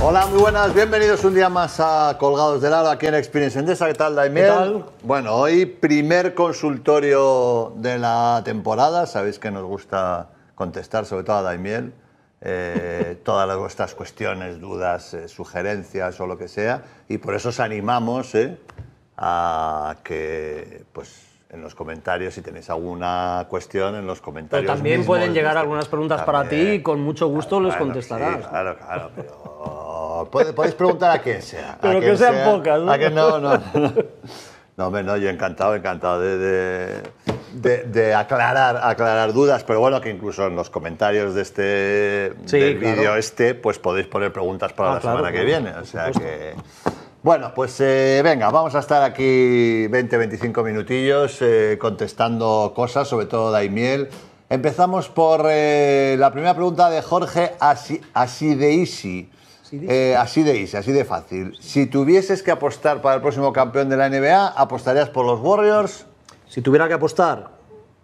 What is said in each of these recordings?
Hola, muy buenas, bienvenidos un día más a Colgados del lado aquí en Experience Endesa. ¿Qué tal, Daimiel? Bueno, hoy primer consultorio de la temporada. Sabéis que nos gusta contestar, sobre todo a Daimiel, eh, todas vuestras cuestiones, dudas, eh, sugerencias o lo que sea. Y por eso os animamos eh, a que pues, en los comentarios. Si tenéis alguna cuestión, en los comentarios. también pueden llegar este, algunas preguntas para ti y con mucho gusto les contestarás. claro, claro, pero. podéis preguntar a quien sea. Pero que sean sea, pocas. ¿no? A que no, no. No, hombre, no, yo encantado, encantado de, de, aclarar, aclarar dudas, pero bueno, que incluso en los comentarios de este vídeo este, pues podéis poner preguntas para ah, la semana que viene. O sea que. Bueno, pues eh, venga, vamos a estar aquí 20-25 minutillos eh, contestando cosas, sobre todo Daimiel. Empezamos por eh, la primera pregunta de Jorge así de easy, así de fácil. Si tuvieses que apostar para el próximo campeón de la NBA, ¿apostarías por los Warriors? Si tuviera que apostar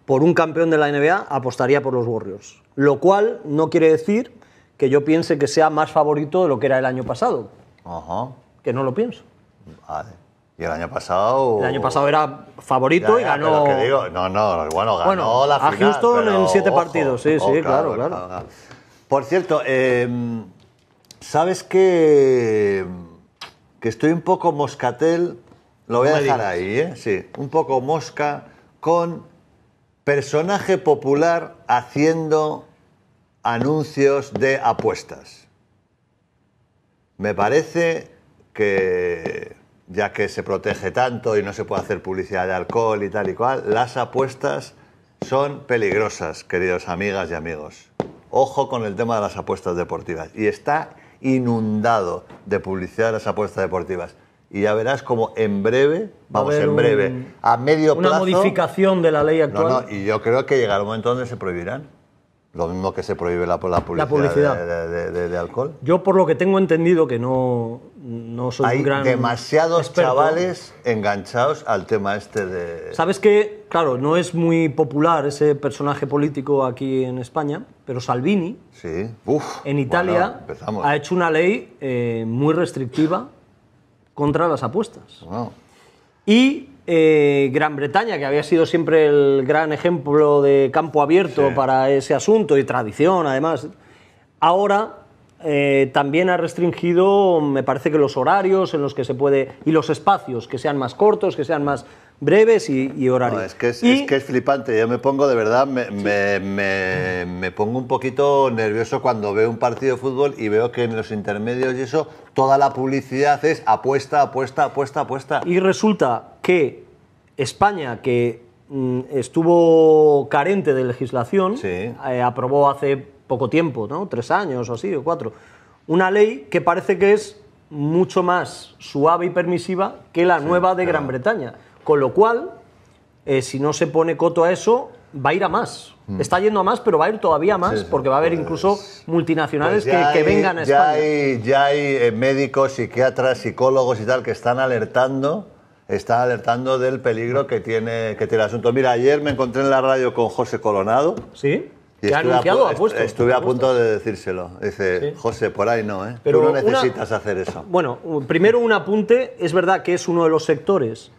por un campeón de la NBA, apostaría por los Warriors. Lo cual no quiere decir que yo piense que sea más favorito de lo que era el año pasado. Ajá que no lo pienso. Vale. ¿Y el año pasado? El año pasado era favorito y ganó. Que no, no, bueno, ganó la final. A Houston en siete partidos, sí, sí, claro, claro, Por cierto, em, ¿sabes que, que estoy un poco moscatel? Lo voy a dejar ahí, ¿eh? Sí, un poco mosca con personaje popular haciendo anuncios de apuestas. Me parece que ya que se protege tanto y no se puede hacer publicidad de alcohol y tal y cual, las apuestas son peligrosas, queridos amigas y amigos. Ojo con el tema de las apuestas deportivas. Y está inundado de publicidad de las apuestas deportivas. Y ya verás como en breve, vamos, en breve, a medio plazo... Una modificación de la ley actual. y yo creo que llegará un momento donde se prohibirán. Lo mismo que se prohíbe la, publicidad, de alcohol. Yo por lo que tengo entendido, que no, no soy Hay demasiados chavales enganchados al tema este de... Sabes que, claro, no es muy popular ese personaje político aquí en España, pero Salvini, en Italia, ha hecho una ley eh, muy restrictiva contra las apuestas. Y eh, Gran Bretaña, que había sido siempre el gran ejemplo de campo abierto para ese asunto y tradición, además, ahora eh, también ha restringido, me parece que los horarios en los que se puede, y los espacios, que sean más cortos, que sean más breves y, horarios. es, que es, flipante, yo me pongo de verdad, me, pongo un poquito nervioso cuando veo un partido de fútbol y veo que en los intermedios y eso, toda la publicidad es apuesta, apuesta, apuesta, apuesta. Y resulta que España, que mm, estuvo carente de legislación, eh, aprobó hace poco tiempo, ¿no? Tres años o así, o cuatro. Una ley que parece que es mucho más suave y permisiva que la nueva de Gran Bretaña. Con lo cual, eh, si no se pone coto a eso, va a ir a más. Mm. Está yendo a más, pero va a ir todavía más, porque va a haber pues incluso multinacionales que, vengan a España. Ya hay, eh, médicos, psiquiatras, psicólogos y tal que están alertando alertando del peligro que tiene, que tiene el asunto. Mira, ayer me encontré en la radio con José Colonado. Sí. Estuve a punto de decírselo. Dice, José, por ahí no, ¿eh? Pero Tú no necesitas hacer eso. Bueno, primero un apunte. Es verdad que es uno de los sectores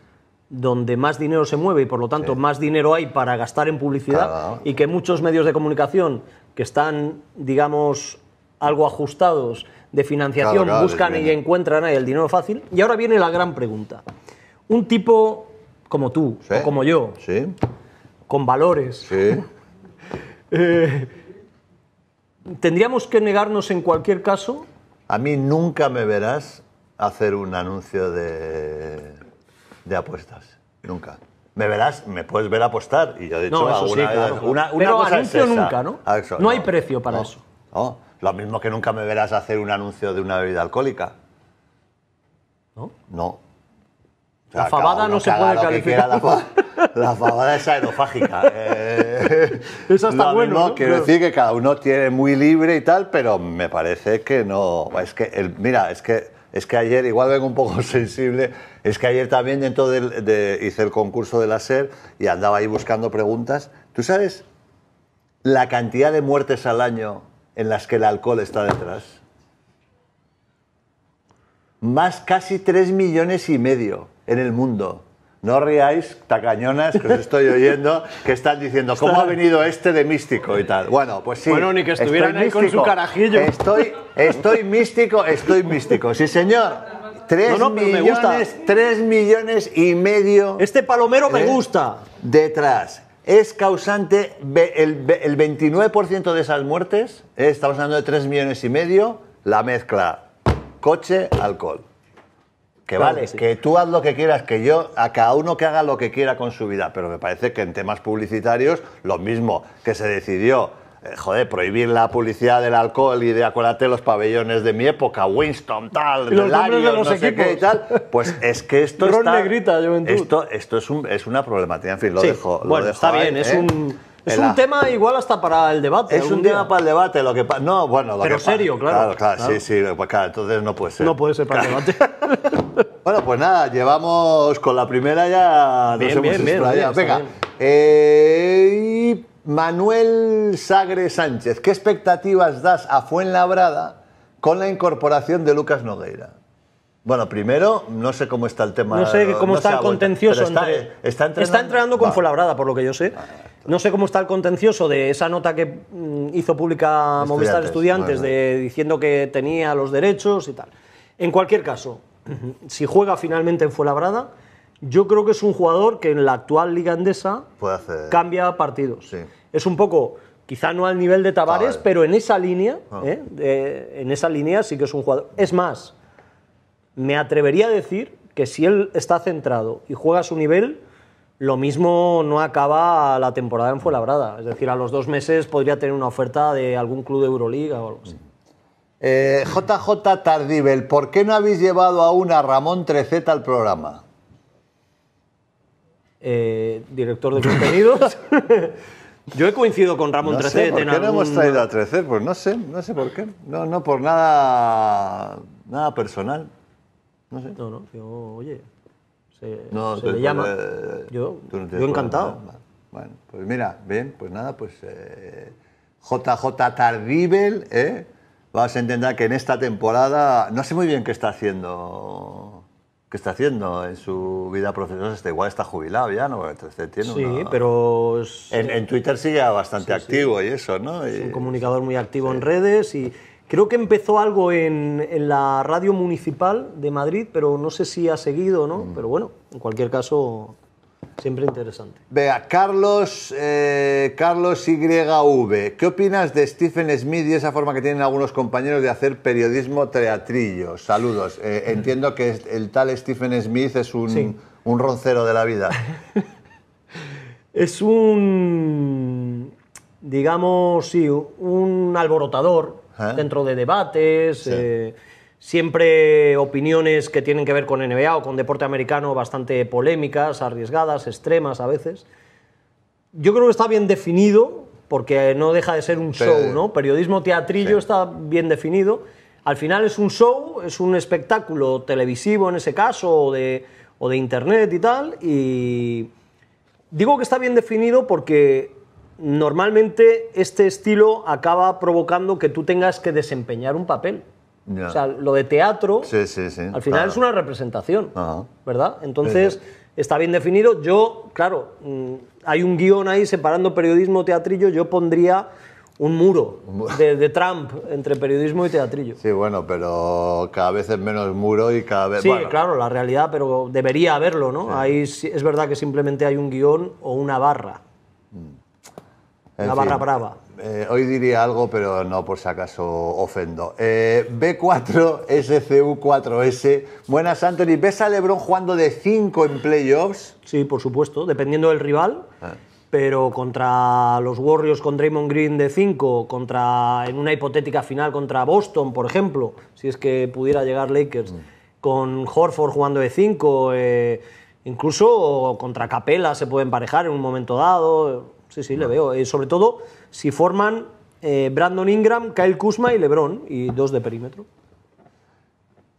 donde más dinero se mueve y por lo tanto más dinero hay para gastar en publicidad y que muchos medios de comunicación que están, digamos, algo ajustados de financiación buscan y encuentran ahí el dinero fácil. Y ahora viene la gran pregunta. Un tipo como tú o como yo, con valores, eh, ¿Tendríamos que negarnos en cualquier caso? A mí nunca me verás hacer un anuncio de, de apuestas. Nunca. Me verás, me puedes ver apostar. Y yo, de hecho, no, sí, nunca, ¿no? Ah, no, hay precio para eso. Lo mismo que nunca me verás hacer un anuncio de una bebida alcohólica. ¿No? No. la fabada no se puede calificar. la, fabada es aerofágica. Eh, Eso está bueno. ¿no? Quiero decir que cada uno tiene muy libre y tal, pero me parece que no. Es que, mira, es que, es que ayer, igual vengo un poco sensible, es que ayer también dentro de, hice el concurso de la SER y andaba ahí buscando preguntas. ¿Tú sabes la cantidad de muertes al año en las que el alcohol está detrás? Más casi 3 millones y medio en el mundo. No riáis, tacañonas, que os estoy oyendo, que están diciendo, ¿cómo ha venido este de místico y tal? Bueno, pues sí. Bueno, ni que estuvieran ahí con su carajillo. Estoy, estoy místico, estoy místico. Sí, señor. Tres millones, millones y medio. Este palomero me eh, gusta. Detrás. Es causante el, 29% de esas muertes. Eh, estamos hablando de 3 millones y medio. La mezcla coche, alcohol. Que vale, que, tú haz lo que quieras, que yo, a cada uno que haga lo que quiera con su vida, pero me parece que en temas publicitarios, lo mismo que se decidió, eh, joder, prohibir la publicidad del alcohol y de acuérdate los pabellones de mi época, Winston, tal, de no sé qué y tal, pues es que esto Negrita, esto, esto es, un, es una problemática, en fin, lo dejo. Bueno, está bien, es ¿eh? un es un tema igual hasta para el debate. Es un tema para el debate, lo que no, bueno, Pero serio, claro. Claro, claro, sí, sí, entonces no puede ser. No puede ser para el debate. bueno, pues nada, llevamos con la primera ya bien, bien, bien, Venga. Eh, Manuel Sagre Sánchez, ¿qué expectativas das a Fuenlabrada con la incorporación de Lucas Nogueira? Bueno, primero, no sé cómo está el tema. No sé cómo está el contencioso. Está, entrenando, con Fuenlabrada, por lo que yo sé. Ah, no sé cómo está el contencioso de esa nota que mm, hizo pública Movistar Estudiantes de, diciendo que tenía los derechos y tal. En cualquier caso, si juega finalmente en Fuenlabrada, yo creo que es un jugador que en la actual Liga andesa cambia partidos. Es un poco, quizá no al nivel de Tavares, pero en esa línea, ah. eh, en esa línea sí que es un jugador. Es más, me atrevería a decir que si él está centrado y juega a su nivel, lo mismo no acaba la temporada en Fuenlabrada. Es decir, a los dos meses podría tener una oferta de algún club de Euroliga o algo así. Eh, JJ Tardivel, ¿por qué no habéis llevado aún a Ramón Treceta al programa? Eh, director de contenidos. Yo he coincidido con Ramón no ¿Por qué no hemos traído a Trecet? Pues no sé, no sé por qué. No, no por nada, nada personal. No sé. No, oye, eh, se, le pues, llama. Eh, yo, encantado. Bueno, pues mira, bien, pues nada, pues JJ eh, Tardivel, ¿eh? vas a entender que en esta temporada, no sé muy bien qué está haciendo qué está haciendo en su vida profesional, está, igual está jubilado ya, ¿no? Este tiene sí, pero... En, Twitter sigue bastante activo y eso, ¿no? Es un comunicador muy activo en redes y Creo que empezó algo en, la radio municipal de Madrid, pero no sé si ha seguido o no. Mm. Pero bueno, en cualquier caso, siempre interesante. Vea, Carlos, eh, Carlos YV, ¿qué opinas de Stephen Smith y esa forma que tienen algunos compañeros de hacer periodismo teatrillo? Saludos. Eh, entiendo que el tal Stephen Smith es un roncero de la vida. es un digamos, sí, un alborotador dentro de debates. Eh, siempre opiniones que tienen que ver con NBA o con deporte americano bastante polémicas, arriesgadas, extremas a veces. Yo creo que está bien definido, porque no deja de ser un show, ¿no? Periodismo teatrillo está bien definido. Al final es un show, es un espectáculo televisivo en ese caso, o de, o de internet y tal. Y digo que está bien definido porque normalmente este estilo acaba provocando que tú tengas que desempeñar un papel. O sea, lo de teatro, al final es una representación, ¿verdad? Entonces, está bien definido. Yo, claro, mm, hay un guión ahí separando periodismo, teatrillo, yo pondría un muro de, Trump entre periodismo y teatrillo. Sí, bueno, pero cada vez es menos muro y cada vez... Sí, claro, la realidad, pero debería haberlo, ¿no? Ahí es verdad que simplemente hay un guión o una barra. Mm la barra brava. Eh, hoy diría algo, pero no por si acaso ofendo. Eh, B4, SCU4S. Buenas, Anthony. ¿Ves a Lebron jugando de 5 en playoffs? Sí, por supuesto, dependiendo del rival. Ah. Pero contra los Warriors con Draymond Green de 5, contra en una hipotética final contra Boston, por ejemplo, si es que pudiera llegar Lakers, mm. con Horford jugando de 5, eh, incluso contra Capela se puede emparejar en un momento dado Sí, sí, le veo. Eh, sobre todo si forman eh, Brandon Ingram, Kyle Kuzma y LeBron, y dos de perímetro.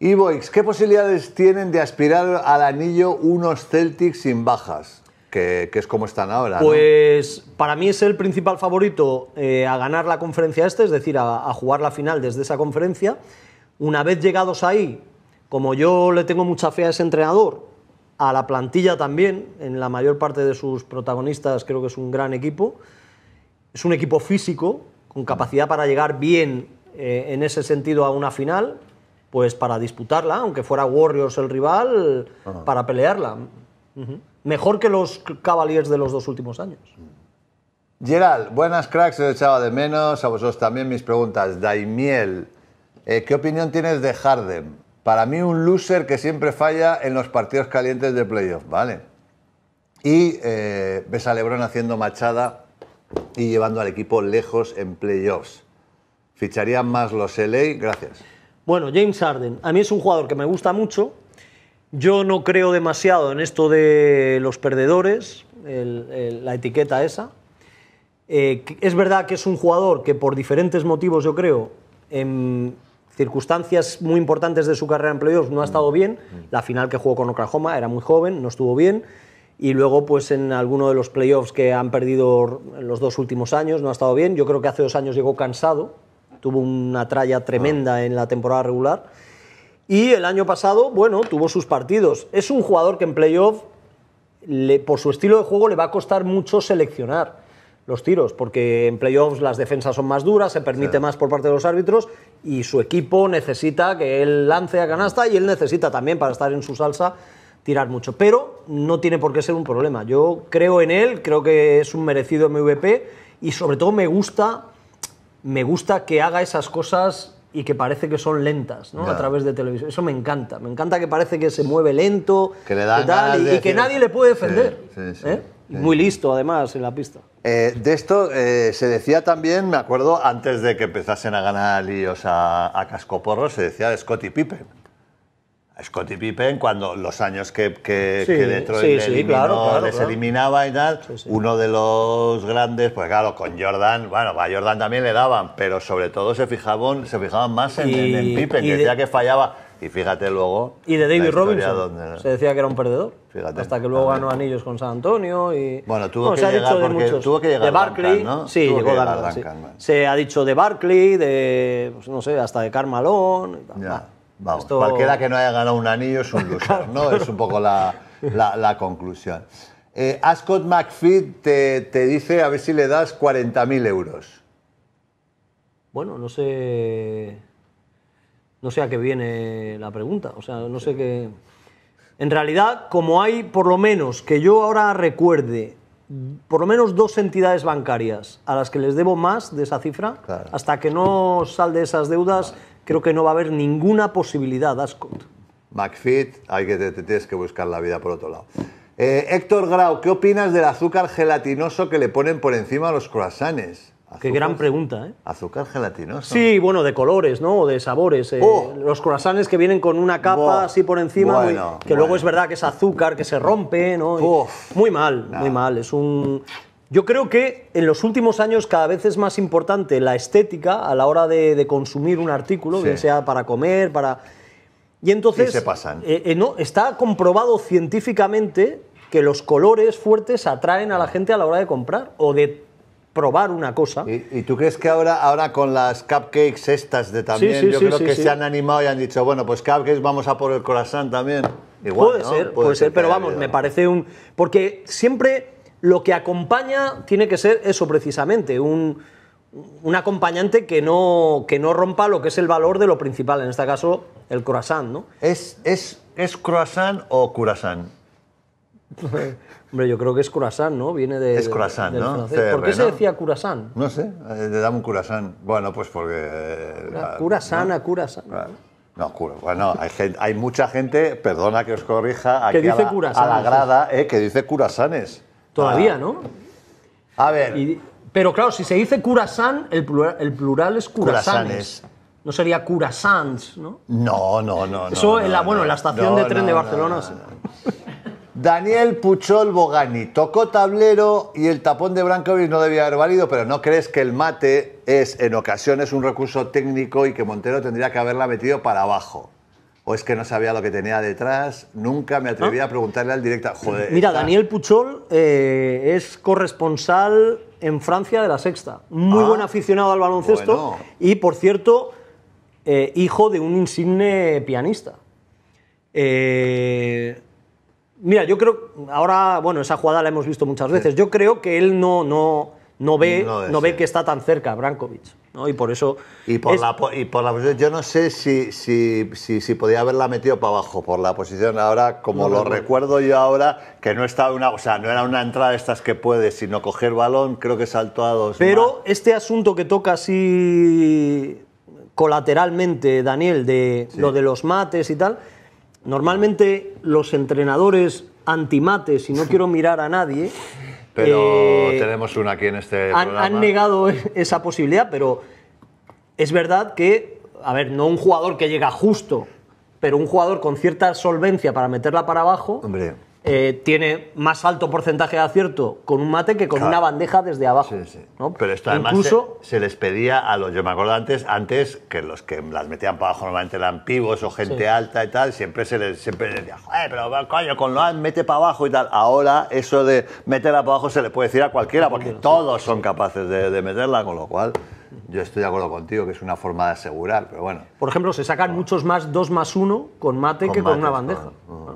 Y ¿qué posibilidades tienen de aspirar al anillo unos Celtics sin bajas? Que, es como están ahora. Pues para mí es el principal favorito eh, a ganar la conferencia este, es decir, a jugar la final desde esa conferencia. Una vez llegados ahí, como yo le tengo mucha fe a ese entrenador, a la plantilla también, en la mayor parte de sus protagonistas creo que es un gran equipo, es un equipo físico, con capacidad para llegar bien eh, en ese sentido a una final, pues para disputarla, aunque fuera Warriors el rival, para pelearla. Mejor que los Cavaliers de los dos últimos años. Gerald, buenas cracks, os echaba de menos. A vosotros también mis preguntas. Daimiel, eh, ¿qué opinión tienes de Harden? Para mí un loser que siempre falla en los partidos calientes de playoff, ¿vale? Y eh, ves a Lebron haciendo machada y llevando al equipo lejos en playoffs. ¿Ficharían más los LA? Gracias. Bueno, James Harden, a mí es un jugador que me gusta mucho. Yo no creo demasiado en esto de los perdedores, la etiqueta esa. Eh, es verdad que es un jugador que por diferentes motivos, yo creo, en, em, circunstancias muy importantes de su carrera en playoffs no ha estado bien. Mm, mm. La final que jugó con Oklahoma era muy joven, no estuvo bien. Y luego, pues en alguno de los playoffs que han perdido los dos últimos años, no ha estado bien. Yo creo que hace dos años llegó cansado, tuvo una tralla tremenda ah. en la temporada regular. Y el año pasado, bueno, tuvo sus partidos. Es un jugador que en playoff, por su estilo de juego, le va a costar mucho seleccionar los tiros, porque en playoffs las defensas son más duras, se permite más por parte de los árbitros y su equipo necesita que él lance a canasta y él necesita también para estar en su salsa tirar mucho. Pero no tiene por qué ser un problema. Yo creo en él, creo que es un merecido MVP y sobre todo me gusta, me gusta que haga esas cosas y que parece que son lentas, A través de televisión. Eso me encanta. Me encanta que parece que se mueve lento y, que nadie le puede defender. ¿eh? Muy listo, además, en la pista. Eh, de esto eh, se decía también, me acuerdo, antes de que empezasen a ganar líos a, casco Cascoporro, se decía Scotty Scottie Pippen. Scotty Pippen, cuando los años que, Detroit les eliminaba y tal, uno de los grandes, pues claro, con Jordan, bueno, a Jordan también le daban, pero sobre todo se fijaban, se fijaban más en, Pippen, que decía que fallaba y fíjate luego. Y de David Robinson. Se decía que era un perdedor. hasta que luego ganó anillos con San Antonio y. Bueno, tuvo, que, llegar porque tuvo que llegar. De Barclay. ¿no? Sí, llegó a Se ha dicho de Barclay, de. Pues, no sé, hasta de Carmalón. Vamos, cualquiera que no haya ganado un anillo es un loser, ¿no? Es un poco la, conclusión. Eh, Ascot McPhee te, te, dice a ver si le das 40.000 euros. Bueno, no sé. No sé a qué viene la pregunta, o sea, no sé qué... En realidad, como hay por lo menos que yo ahora recuerde por lo menos dos entidades bancarias a las que les debo más de esa cifra, hasta que no salde esas deudas, creo que no va a haber ninguna posibilidad, Ascot. McFit, hay que te, que buscar la vida por otro lado. Eh, Héctor Grau, ¿qué opinas del azúcar gelatinoso que le ponen por encima a los croissants? Qué gran pregunta, ¿eh? Azúcar gelatinoso. Sí, bueno, de colores, ¿no? O de sabores. Eh, oh. Los croissants que vienen con una capa así por encima, que luego es verdad que es azúcar, que se rompe, ¿no? Muy mal, muy mal. Es un... Yo creo que en los últimos años cada vez es más importante la estética a la hora de, consumir un artículo, bien sea para comer, para... Y entonces... se pasan. Eh, eh, no, está comprobado científicamente que los colores fuertes atraen a la gente a la hora de comprar o de probar una cosa. ¿Y, tú crees que ahora, ahora con las cupcakes estas de también, yo creo que se han animado y han dicho, bueno, pues cupcakes vamos a por el croissant también? Igual, puede ser, puede, ser, pero vamos, me parece un... Porque siempre lo que acompaña tiene que ser eso precisamente, un, acompañante que no, que no rompa lo que es el valor de lo principal, en este caso el croissant, ¿no? ¿Es, es, es croissant o curasán? Hombre, yo creo que es curasán, ¿no? Viene de. Es curasán, ¿no? ¿Por qué se decía curasán? No sé, eh, le damos un curasán. Bueno, pues porque. Curasán eh, curasana, curasán. Ah, no, cura. Bueno, hay, mucha gente, perdona que os corrija, aquí dice a, la, a, la, grada, eh, que dice curasanes. Todavía, ah. ¿no? A ver. pero claro, si se dice curasán, el plural, el plural es curasanes. No sería curasans, ¿no? No, no, no. Eso, en la, bueno, en la estación de tren de Barcelona. Daniel Puchol Bogani tocó tablero y el tapón de Brankovic no debía haber valido, pero ¿no crees que el mate es en ocasiones un recurso técnico y que Montero tendría que haberla metido para abajo? ¿O es que no sabía lo que tenía detrás? Nunca me atreví a preguntarle al directa. Mira, Daniel Puchol eh, es corresponsal en Francia de la Sexta. Muy ah, buen aficionado al baloncesto y, por cierto, eh, hijo de un insigne pianista. Eh, Mira, yo creo, ahora, bueno, esa jugada la hemos visto muchas veces. Yo creo que él no, ve, no, ve que está tan cerca Brankovic. ¿no? Y por eso. Y por, la, posición, yo no sé si, podía haberla metido para abajo por la posición. Ahora, como lo recuerdo yo ahora, que no estaba una. O sea, no era una entrada de estas que puedes, sino coger balón, creo que saltó a dos. Pero este asunto que toca así colateralmente, Daniel, de lo de los mates y tal Normalmente los entrenadores antimates, y no quiero mirar a nadie, pero eh, tenemos una aquí en este han, programa. han negado esa posibilidad, pero es verdad que, a ver, no un jugador que llega justo, pero un jugador con cierta solvencia para meterla para abajo. Hombre eh, tiene más alto porcentaje de acierto con un mate que con una bandeja desde abajo. Pero esto además Incluso, se, les pedía a los, yo me acuerdo antes, antes que los que las metían para abajo normalmente eran pibos o gente alta y tal, siempre se les, siempre les decía, pero coño, con lo mete para abajo y tal. Ahora eso de meterla para abajo se le puede decir a cualquiera porque todos son capaces de, meterla, con lo cual... Yo estoy de acuerdo contigo, que es una forma de asegurar, pero bueno. Por ejemplo, se sacan ah. muchos más 2 más 1 con mate que con una bandeja. Ah, ah.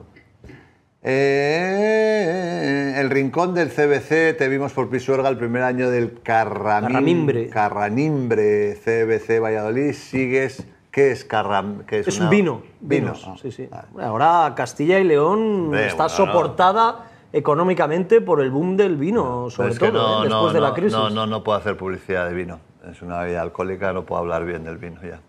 Eh, el rincón del CBC, te vimos por Pisuerga el primer año del Carramimbre. Carranimbre CBC Valladolid. Sigues. ¿Qué es Carram? Qué es, un vino. Vinos, ah. Ahora Castilla y León está soportada. económicamente por el boom del vino, sobre todo, ¿eh? después de la crisis. No, no, no puedo hacer publicidad de vino. Es una vida alcohólica, no puedo hablar bien del vino ya.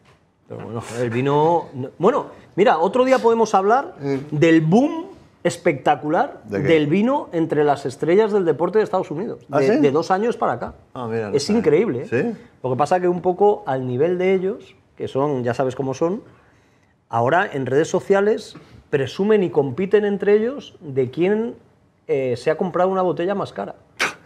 Pero bueno, el vino... Bueno, mira, otro día podemos hablar del boom espectacular del vino entre las estrellas del deporte de Estados Unidos, ¿Ah, de, dos años para acá. Ah, es increíble. ¿eh? Lo que pasa que un poco al nivel de ellos, que son, ya sabes cómo son, ahora en redes sociales presumen y compiten entre ellos de quién eh, se ha comprado una botella más cara.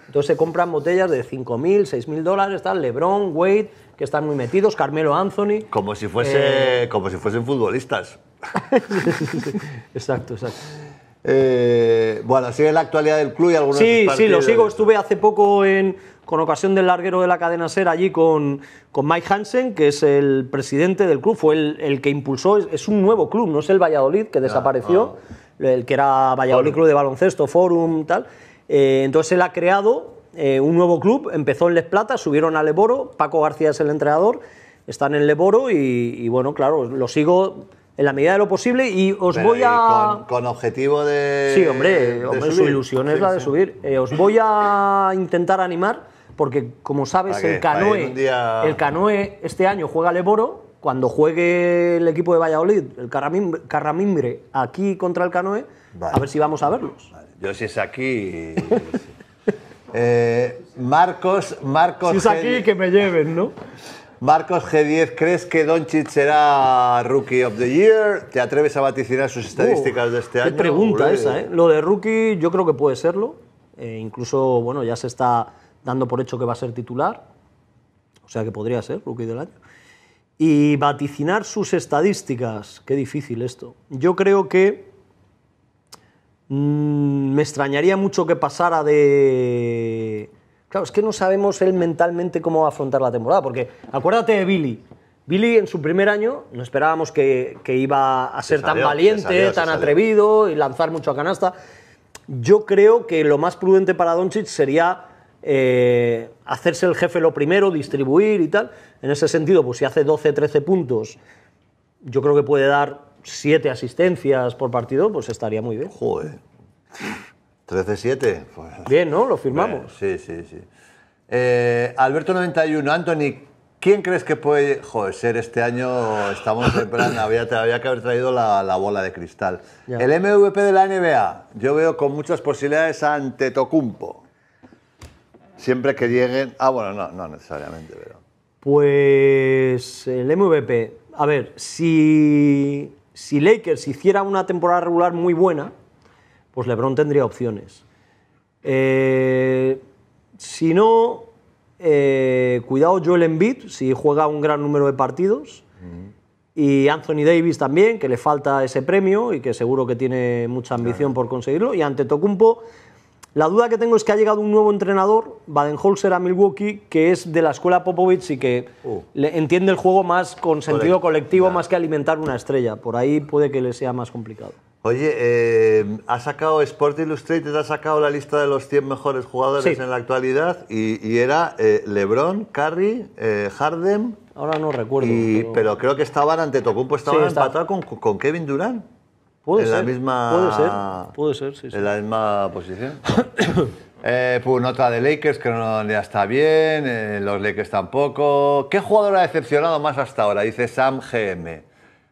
Entonces se compran botellas de 5.000, 6.000 dólares, están Lebron, Wade, que están muy metidos, Carmelo Anthony. Como si, fuese, eh, como si fuesen futbolistas. exacto, exacto. Eh, bueno, sigue la actualidad del club y algunos Sí, sí, lo sigo. Estuve hace poco en, con ocasión del larguero de la cadena SER allí con, con Mike Hansen, que es el presidente del club, fue el, el que impulsó, es, un nuevo club, no es el Valladolid que desapareció, ah. el que era Valladolid Club de Baloncesto, Forum, tal. Eh, entonces él ha creado eh, un nuevo club, empezó en Les Plata, subieron a Leboro, Paco García es el entrenador, están en Leboro y, y bueno, claro, lo sigo en la medida de lo posible y os voy a... Con, objetivo de... Sí, hombre, hombre su ilusión es la de subir. Eh, os voy a intentar animar porque, como sabes, el Canoe, el Canoe este año juega Leboro. Cuando juegue el equipo de Valladolid, el Carramimbre, aquí contra el Canoe, a ver si vamos a verlos. Yo si es aquí... Eh, Marcos, Marcos... Si es aquí, que me lleven, ¿no? Marcos G10, ¿crees que Doncic será Rookie of the Year? ¿Te atreves a vaticinar sus estadísticas de este año? Qué pregunta esa, ¿eh? Lo de Rookie yo creo que puede serlo. Eh, incluso, bueno, ya se está dando por hecho que va a ser titular. O sea que podría ser Rookie del año. Y vaticinar sus estadísticas, qué difícil esto. Yo creo que mm, me extrañaría mucho que pasara de es que no sabemos él mentalmente cómo va a afrontar la temporada, porque acuérdate de Billy. Billy en su primer año no esperábamos que, iba a ser tan valiente, tan atrevido y lanzar mucho a canasta. Yo creo que lo más prudente para Doncic sería eh, hacerse el jefe lo primero, distribuir y tal. En ese sentido, pues si hace 12, 13 puntos, yo creo que puede dar 7 asistencias por partido, pues estaría muy bien. Joder. 13 7. Bien, ¿no? Lo firmamos. sí, sí, sí. Eh, Alberto 91, Anthony, ¿quién crees que puede ser este año? Estamos temprano había, había que haber traído la, bola de cristal. El MVP de la NBA, yo veo con muchas posibilidades ante Tocumpo. Siempre que lleguen. Ah, bueno, no, no necesariamente, pero. Pues el MVP. A ver, si, si Lakers hiciera una temporada regular muy buena, pues LeBron tendría opciones. Eh, si no, eh, cuidado Joel Embiid, si juega un gran número de partidos. Y Anthony Davis también, que le falta ese premio y que seguro que tiene mucha ambición por conseguirlo. Y ante Tocumpo, la duda que tengo es que ha llegado un nuevo entrenador, Baden-Holzer a Milwaukee, que es de la escuela Popovich y que uh. entiende el juego más con sentido colectivo, más que alimentar una estrella. Por ahí puede que le sea más complicado. Oye, eh, ha sacado Sport Illustrated, ha sacado la lista de los 100 mejores jugadores en la actualidad y, era eh, LeBron, Curry, eh, Harden. Ahora no recuerdo. pero... creo que estaban ante Tocumpo, estaban empatados con, Kevin Durant. Puede ser. La misma, puede ser, puede ser, sí, En la misma posición. Eh, pues nota de Lakers que no está bien, los Lakers tampoco. ¿Qué jugador ha decepcionado más hasta ahora? Dice Sam GM.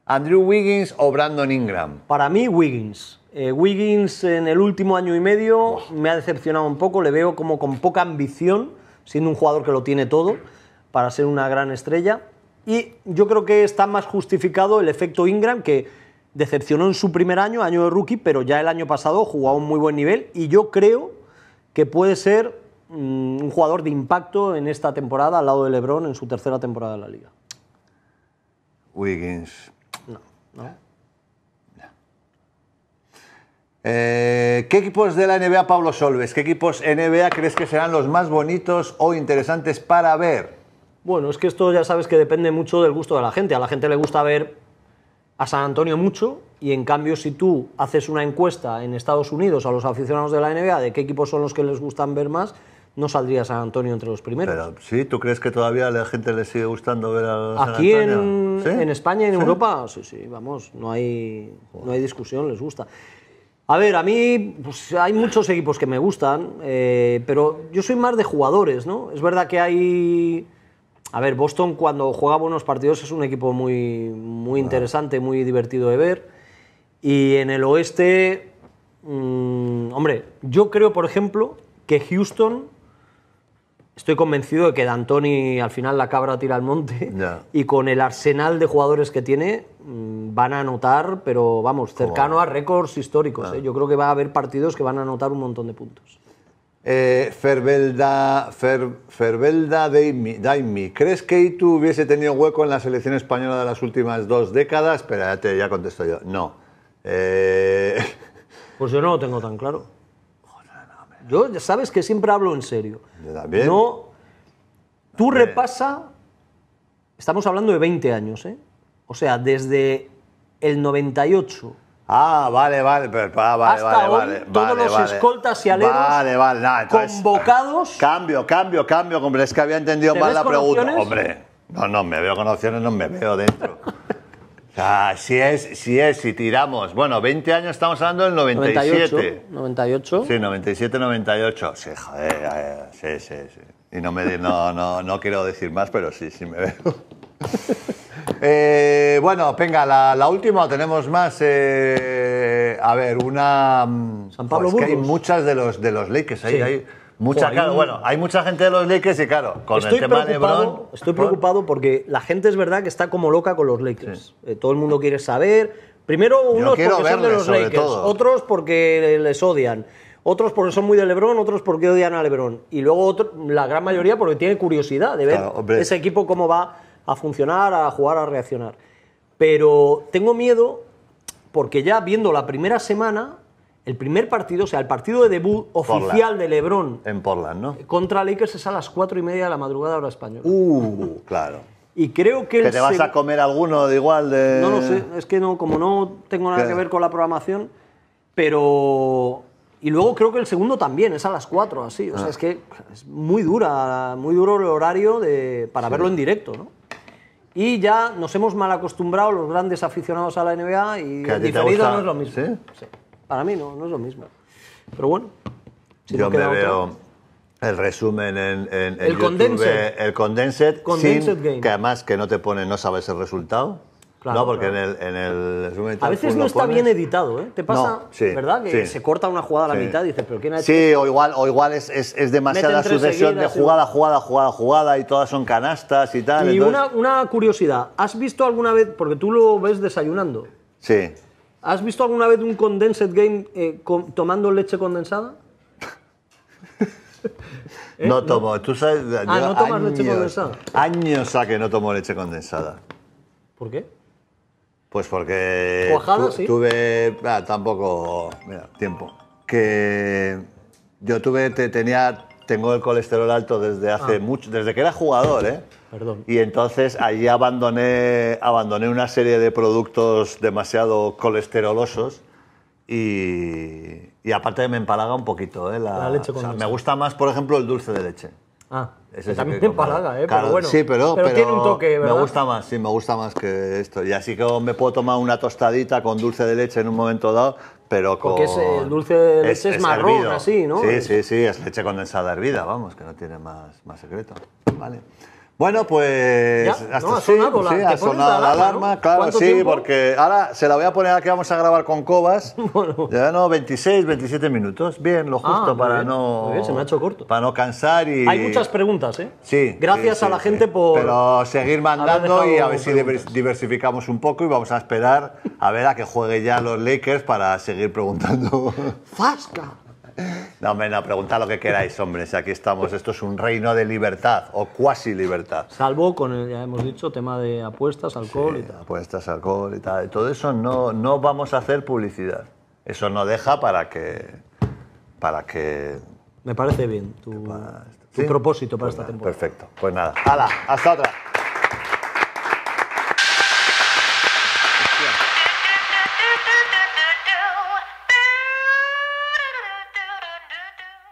Andrew Wiggins o Brandon Ingram. Para mí, Wiggins. Eh, Wiggins en el último año y medio me ha decepcionado un poco, le veo como con poca ambición, siendo un jugador que lo tiene todo para ser una gran estrella. Y yo creo que está más justificado el efecto Ingram, que decepcionó en su primer año, año de rookie, pero ya el año pasado jugó a un muy buen nivel y yo creo que puede ser mm, un jugador de impacto en esta temporada al lado de Lebron en su tercera temporada de la liga. Wiggins, eh, ¿Qué equipos de la NBA, Pablo Solves? ¿Qué equipos NBA crees que serán los más bonitos o interesantes para ver? Bueno, es que esto ya sabes que depende mucho del gusto de la gente. A la gente le gusta ver a San Antonio mucho y en cambio si tú haces una encuesta en Estados Unidos a los aficionados de la NBA de qué equipos son los que les gustan ver más, no saldría San Antonio entre los primeros. Pero, sí, ¿tú crees que todavía a la gente le sigue gustando ver a San En, en España en Europa, sí, sí, vamos, no hay, no hay discusión, les gusta. A ver, a mí pues, hay muchos equipos que me gustan, eh, pero yo soy más de jugadores, ¿no? Es verdad que hay... A ver, Boston cuando juega buenos partidos es un equipo muy, muy interesante, muy divertido de ver. Y en el oeste, mm, hombre, yo creo, por ejemplo, que Houston Estoy convencido de que D'Antoni al final la cabra tira al monte y con el arsenal de jugadores que tiene mm, van a anotar, pero vamos, cercano a récords históricos. ¿eh? Yo creo que va a haber partidos que van a anotar un montón de puntos. Eh, Ferbelda, Ferbelda Daimi, ¿crees que Itu hubiese tenido hueco en la selección española de las últimas dos décadas? Espérate, ya contesto yo. No. Eh, pues yo no lo tengo tan claro. Yo ya sabes que siempre hablo en serio. Yo también. No, tú repasa, estamos hablando de 20 años, ¿eh? O sea, desde el 98 Ah, vale, vale, pero, ah, Hasta hoy, Todos los escoltas y aleros convocados. Cambio, cambio, cambio. Hombre, es que había entendido mal la pregunta. Hombre, no, no, me veo con opciones, no me veo dentro. Así ah, es, es, si tiramos. Bueno, 20 años estamos hablando del 97. 98. 98. Sí, 97, 98. Sí, joder, sí, sí, sí. Y no, me, no, quiero decir más, pero sí, sí me veo. Eh, bueno, venga, la, la, última, tenemos más. Eh, a ver, una. Mm, San Pablo que muchas de los, de los ahí. Mucha, bueno, hay mucha gente de los Lakers y claro, con el tema de LeBron... Estoy preocupado porque la gente es verdad que está como loca con los Lakers. Eh, todo el mundo quiere saber. Primero unos porque son de los Lakers, otros porque les odian, otros porque son muy de LeBron, otros porque odian a LeBron y luego la gran mayoría porque tiene curiosidad de ver ese equipo cómo va a funcionar, a jugar, a reaccionar. Pero tengo miedo porque ya viendo la primera semana el primer partido, o sea, el partido de debut oficial de Lebron. En Portland, ¿no? Contra Lakers es a las 4 y media de la madrugada hora española. Uh, claro. Y creo que... te vas a comer alguno de igual de...? No lo sé, es que no, como no tengo nada que ver con la programación, pero... Y luego creo que el segundo también, es a las 4, así. O sea, ah. es que es muy dura, muy duro el horario de, para verlo en directo, ¿no? Y ya nos hemos mal acostumbrado los grandes aficionados a la NBA y diferido no es lo mismo. ¿Sí? Para mí no, no es lo mismo. Pero bueno, yo me veo el resumen en, en, el YouTube, Condensed. El condensed, game. que además que no te pone, no sabes el resultado. Claro, no, porque en el, resumen A veces no está bien editado, ¿eh? Te pasa, ¿verdad? Que se corta una jugada a la mitad y dices, ¿pero quién ha hecho Sí, o igual, o igual es, es, demasiada sucesión de jugada, jugada, jugada, jugada y todas son canastas y tal. Y una, una curiosidad, ¿has visto alguna vez, porque tú lo ves desayunando? Sí. ¿Has visto alguna vez un condensed game eh, tomando leche condensada? No tomo, tú sabes. Ah, no tomas años, leche condensada. Años a que no tomo leche condensada. ¿Por qué? Pues porque. Cuajada, sí. Tuve. Ah, tampoco. Mira, tiempo. Que. Yo tuve. Te, tenía. Tengo el colesterol alto desde hace ah. mucho. Desde que era jugador, ¿eh? Y entonces allí abandoné, abandoné una serie de productos demasiado colesterolosos y, aparte me empalaga un poquito. ¿eh? La, leche Me gusta más, por ejemplo, el dulce de leche. Ah, también te empalaga, ¿eh? pero bueno, pero, tiene un toque, ¿verdad? Me gusta más, sí, me gusta más que esto. Y así que me puedo tomar una tostadita con dulce de leche en un momento dado, pero con... Porque el dulce de leche es, marrón, así, ¿no? Sí, sí, sí, es leche condensada hervida, vamos, que no tiene más, más secreto. Vale. Bueno, pues ha sonado, sí, la, sí, ha sonado la, alarma, claro, sí, porque ahora se la voy a poner aquí, vamos a grabar con Cobas. Ya no, 26, 27 minutos, bien, lo ah, justo para no... se corto. Para no cansar y... Hay muchas preguntas, ¿eh? Sí. Gracias a la gente por... Pero seguir mandando y a ver si diversificamos un poco y vamos a esperar a ver a que juegue ya los Lakers para seguir preguntando. ¡Fasca! No, me no, preguntad lo que queráis, hombres. Aquí estamos. Esto es un reino de libertad o cuasi libertad. Salvo con, el, eh, ya hemos dicho, tema de apuestas, alcohol y tal. Apuestas, alcohol y tal. Todo eso no, no vamos a hacer publicidad. Eso no deja para que. para que. Me parece bien tu, propósito para pues esta temporada. Perfecto. Pues nada. ¡Hasta otra!